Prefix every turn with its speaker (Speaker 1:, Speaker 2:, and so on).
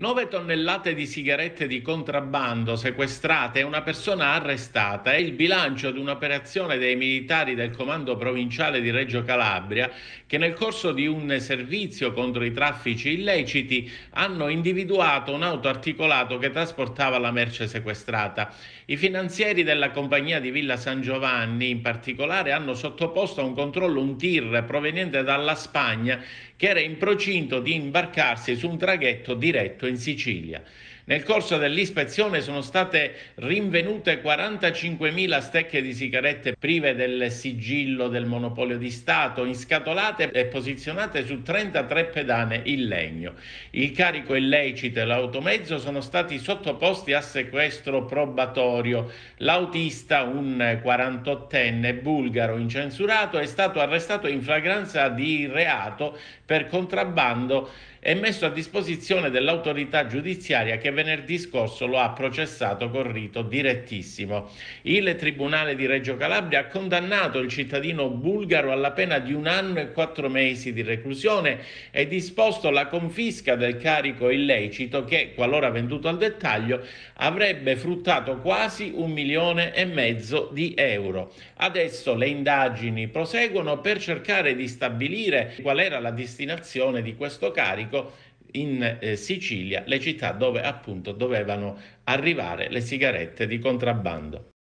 Speaker 1: 9 tonnellate di sigarette di contrabbando sequestrate e una persona arrestata è il bilancio di un'operazione dei militari del Comando Provinciale di Reggio Calabria che nel corso di un servizio contro i traffici illeciti hanno individuato un auto articolato che trasportava la merce sequestrata. I finanzieri della compagnia di Villa San Giovanni in particolare hanno sottoposto a un controllo un tir proveniente dalla Spagna che era in procinto di imbarcarsi su un traghetto diretto in Sicilia nel corso dell'ispezione sono state rinvenute 45.000 stecche di sigarette prive del sigillo del monopolio di Stato, inscatolate e posizionate su 33 pedane in legno. Il carico illecito e l'automezzo sono stati sottoposti a sequestro probatorio. L'autista, un 48enne bulgaro incensurato, è stato arrestato in flagranza di reato per contrabbando e messo a disposizione dell'autorità giudiziaria che venerdì scorso lo ha processato con rito direttissimo. Il Tribunale di Reggio Calabria ha condannato il cittadino bulgaro alla pena di un anno e quattro mesi di reclusione e disposto la confisca del carico illecito che, qualora venduto al dettaglio, avrebbe fruttato quasi un milione e mezzo di euro. Adesso le indagini proseguono per cercare di stabilire qual era la destinazione di questo carico in eh, Sicilia le città dove appunto dovevano arrivare le sigarette di contrabbando.